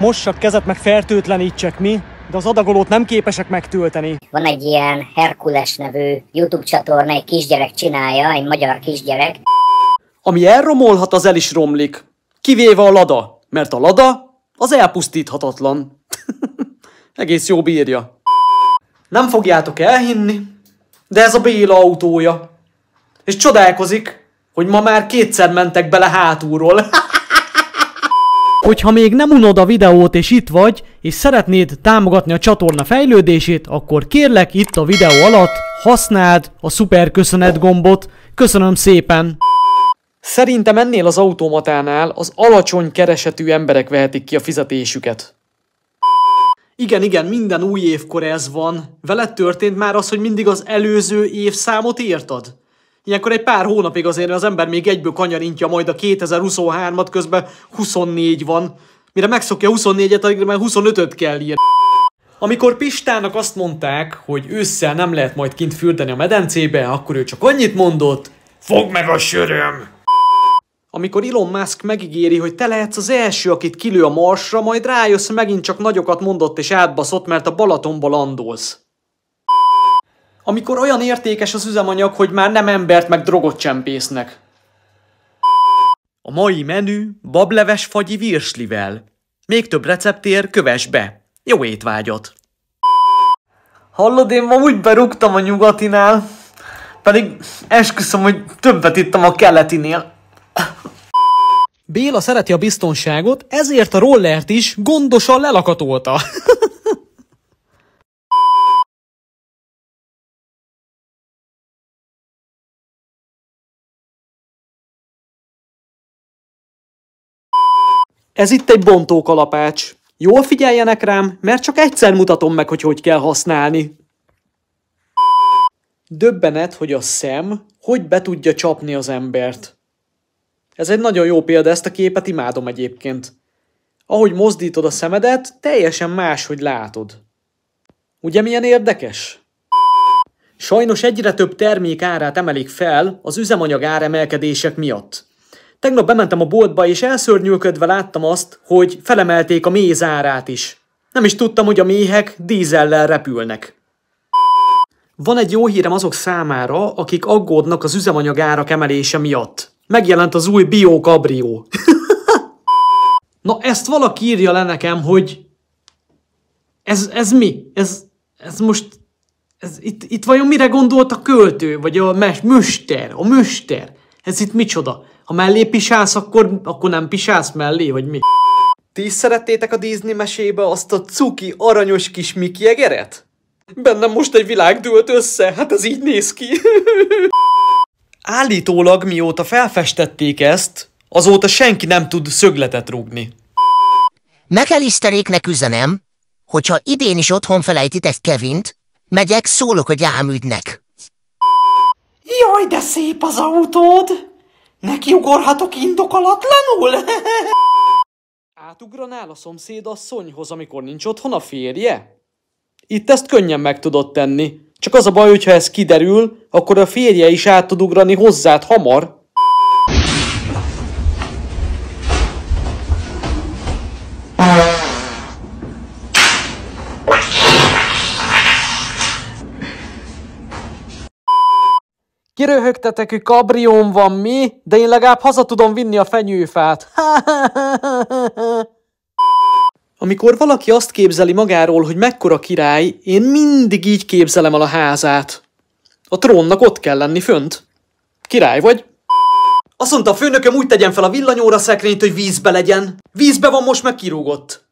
mossak kezet, meg fertőtlenítsek mi, de az adagolót nem képesek megtölteni. Van egy ilyen Herkules nevű YouTube csatorna, egy kisgyerek csinálja, egy magyar kisgyerek. Ami elromolhat, az el is romlik. Kivéve a lada, mert a lada az elpusztíthatatlan. Egész jó bírja. Nem fogjátok elhinni, de ez a Béla autója. És csodálkozik, hogy ma már kétszer mentek bele hátulról. Hogyha még nem unod a videót és itt vagy, és szeretnéd támogatni a csatorna fejlődését, akkor kérlek itt a videó alatt használd a szuper köszönet gombot. Köszönöm szépen! Szerintem ennél az automatánál az alacsony keresetű emberek vehetik ki a fizetésüket. Igen, igen, minden új évkor ez van. Veled történt már az, hogy mindig az előző évszámot írtad? Ilyenkor egy pár hónapig azért az ember még egyből kanyarintja majd a 2023-at, közben 24 van. Mire megszokja 24-et, addig már 25-öt kell írni. Amikor Pistának azt mondták, hogy ősszel nem lehet majd kint fürdeni a medencébe, akkor ő csak annyit mondott, Fogd meg a söröm! Amikor Elon Musk megígéri, hogy te lehetsz az első, akit kilő a marsra, majd rájössz, megint csak nagyokat mondott és átbaszott, mert a Balatonba landolsz amikor olyan értékes az üzemanyag, hogy már nem embert meg drogot csempésznek. A mai menü bableves fagyi virslivel. Még több receptér kövess be. Jó étvágyat! Hallod, én ma úgy berúgtam a nyugatinál, pedig esküszöm, hogy többet ittam a keletinél. Béla szereti a biztonságot, ezért a rollert is gondosan lelakatolta. Ez itt egy bontókalapács. Jól figyeljenek rám, mert csak egyszer mutatom meg, hogy hogy kell használni. Döbbenet, hogy a szem hogy be tudja csapni az embert. Ez egy nagyon jó példa, ezt a képet imádom egyébként. Ahogy mozdítod a szemedet, teljesen más, hogy látod. Ugye milyen érdekes? Sajnos egyre több termék árát emelik fel az üzemanyag áremelkedések miatt. Tegnap bementem a boltba, és elszörnyűködve láttam azt, hogy felemelték a méz árát is. Nem is tudtam, hogy a méhek dízellel repülnek. Van egy jó hírem azok számára, akik aggódnak az üzemanyag árak emelése miatt. Megjelent az új Bio Cabrio. Na ezt valaki írja le nekem, hogy ez, ez mi? Ez, ez most... Ez, itt, itt vajon mire gondolt a költő, vagy a mes, müster, a müster? Ez itt micsoda? Ha mellé pisálsz, akkor, akkor nem pisálsz mellé, vagy mi? Ti is szerettétek a Disney mesébe azt a cuki, aranyos kis Mickey egeret? Bennem most egy világ dőlt össze, hát ez így néz ki. Állítólag mióta felfestették ezt, azóta senki nem tud szögletet rúgni. Mekeliszteréknek üzenem, hogyha idén is otthon felejtitek Kevint, megyek, szólok a gyámügynek. Jaj, de szép az autód! Nekiugorhatok indokolatlanul? Átugranál a asszonyhoz, amikor nincs otthon a férje? Itt ezt könnyen meg tudod tenni. Csak az a baj, hogyha ez kiderül, akkor a férje is át tud ugrani hozzád hamar. Kiröhögtetek, hogy kabrión van mi, de én legalább haza tudom vinni a fenyőfát. Amikor valaki azt képzeli magáról, hogy mekkora király, én mindig így képzelem el a házát. A trónnak ott kell lenni fönt. Király vagy? Azt mondta a főnököm, úgy tegyen fel a villanyóra szekrényt, hogy vízbe legyen. Vízbe van, most meg kirúgott.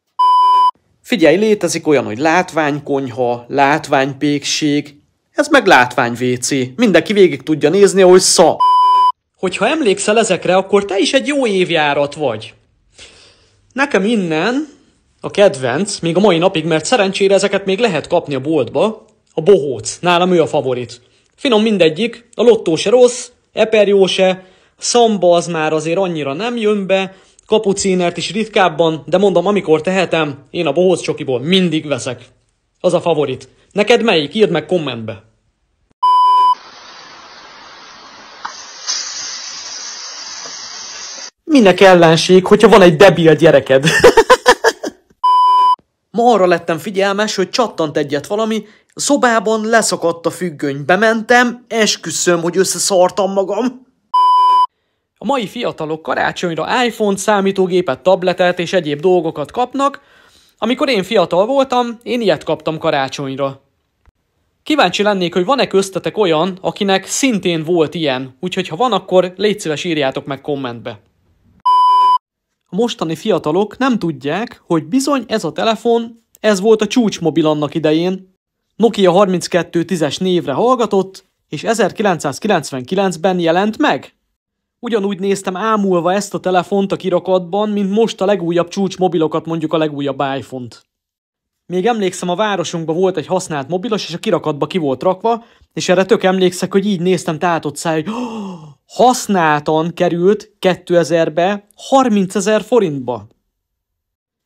Figyelj, létezik olyan, hogy látványkonyha, látványpékség, ez meg látvány WC. Mindenki végig tudja nézni, hogy szá... Hogyha emlékszel ezekre, akkor te is egy jó évjárat vagy. Nekem innen a kedvenc, még a mai napig, mert szerencsére ezeket még lehet kapni a boltba, a bohóc. Nálam ő a favorit. Finom mindegyik, a lottó se rossz, eperjó se, szamba az már azért annyira nem jön be, kapucinert is ritkábban, de mondom, amikor tehetem, én a bohóc csokiból mindig veszek. Az a favorit. Neked melyik? Írd meg kommentbe. Minek ellenség, hogyha van egy debil gyereked? Ma arra lettem figyelmes, hogy csattant egyet valami, a szobában leszakadt a függöny, bementem, esküszöm, hogy összeszartam magam. A mai fiatalok karácsonyra iPhone-t, számítógépet, tabletet és egyéb dolgokat kapnak. Amikor én fiatal voltam, én ilyet kaptam karácsonyra. Kíváncsi lennék, hogy van-e köztetek olyan, akinek szintén volt ilyen, úgyhogy ha van, akkor légy szíves írjátok meg kommentbe. A mostani fiatalok nem tudják, hogy bizony ez a telefon, ez volt a csúcsmobil annak idején, Nokia 3210-es névre hallgatott, és 1999-ben jelent meg. Ugyanúgy néztem ámulva ezt a telefont a kirakatban, mint most a legújabb csúcsmobilokat, mondjuk a legújabb iPhone-t. Még emlékszem, a városunkban volt egy használt mobilos, és a kirakatba ki volt rakva, és erre tök emlékszek, hogy így néztem tátott száj, hogy oh, használtan került 2000-be 30 ezer forintba.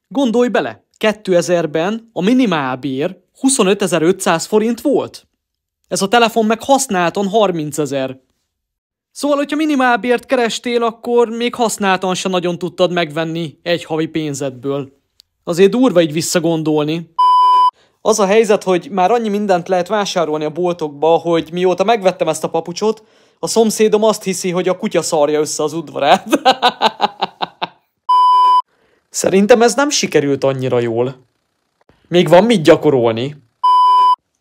Gondolj bele, 2000-ben a minimálbér 25.500 forint volt. Ez a telefon meg használtan 30 ezer. Szóval, hogyha minimálbért kerestél, akkor még használtan se nagyon tudtad megvenni egy havi pénzedből azért durva így visszagondolni. Az a helyzet, hogy már annyi mindent lehet vásárolni a boltokba, hogy mióta megvettem ezt a papucsot, a szomszédom azt hiszi, hogy a kutya szarja össze az udvarát. Szerintem ez nem sikerült annyira jól. Még van mit gyakorolni.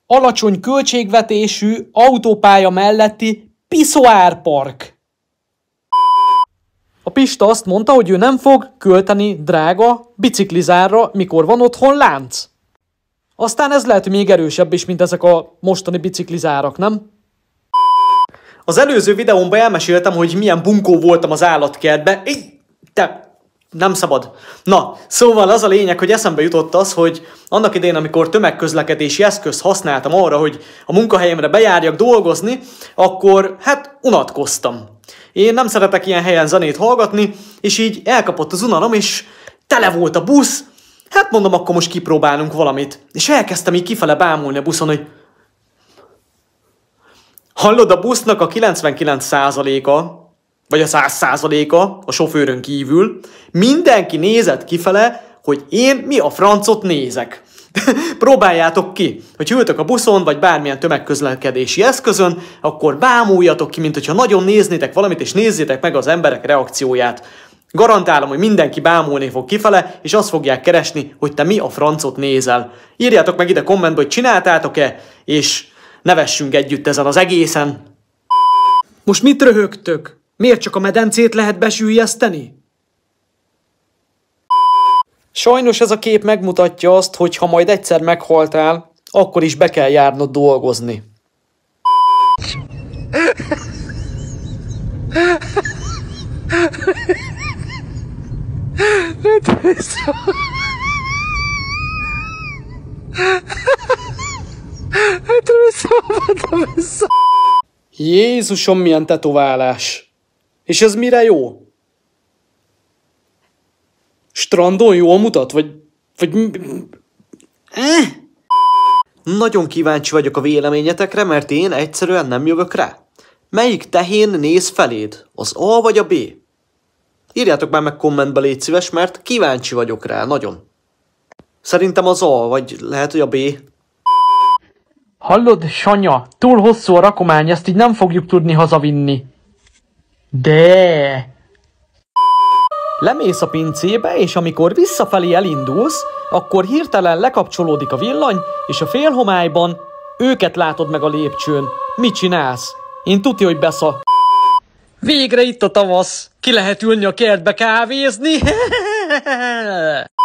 Alacsony költségvetésű autópálya melletti piszoárpark. A Pista azt mondta, hogy ő nem fog költeni drága biciklizárra, mikor van otthon lánc. Aztán ez lehet még erősebb is, mint ezek a mostani biciklizárak, nem? Az előző videómban elmeséltem, hogy milyen bunkó voltam az állatkertbe. Így, te, nem szabad. Na, szóval az a lényeg, hogy eszembe jutott az, hogy annak idején, amikor tömegközlekedési eszközt használtam arra, hogy a munkahelyemre bejárjak dolgozni, akkor hát unatkoztam. Én nem szeretek ilyen helyen zenét hallgatni, és így elkapott az unalom, és tele volt a busz, hát mondom, akkor most kipróbálunk valamit. És elkezdtem így kifele bámulni a buszon, hogy hallod, a busznak a 99%-a vagy a 100 százaléka a sofőrön kívül, mindenki nézett kifele, hogy én mi a francot nézek. Próbáljátok ki, hogy ültök a buszon, vagy bármilyen tömegközlekedési eszközön, akkor bámuljatok ki, mint hogyha nagyon néznétek valamit, és nézzétek meg az emberek reakcióját. Garantálom, hogy mindenki bámulni fog kifele, és azt fogják keresni, hogy te mi a francot nézel. Írjátok meg ide kommentbe, hogy csináltátok-e, és nevessünk együtt ezen az egészen. Most mit röhögtök? Miért csak a medencét lehet besűjeszteni? Sajnos ez a kép megmutatja azt, hogy ha majd egyszer meghaltál, akkor is be kell járnod dolgozni. Jézusom, milyen tetoválás! És ez mire jó? strandon jól mutat, vagy... vagy... Eh? Nagyon kíváncsi vagyok a véleményetekre, mert én egyszerűen nem jövök rá. Melyik tehén néz feléd? Az A vagy a B? Írjátok már meg kommentbe, légy szíves, mert kíváncsi vagyok rá, nagyon. Szerintem az A, vagy lehet, hogy a B. Hallod, Sanya, túl hosszú a rakomány, ezt így nem fogjuk tudni hazavinni. De... Lemész a pincébe, és amikor visszafelé elindulsz, akkor hirtelen lekapcsolódik a villany, és a félhomályban őket látod meg a lépcsőn. Mit csinálsz? Én tudja, hogy besza. Végre itt a tavasz! Ki lehet ülni a kertbe kávézni?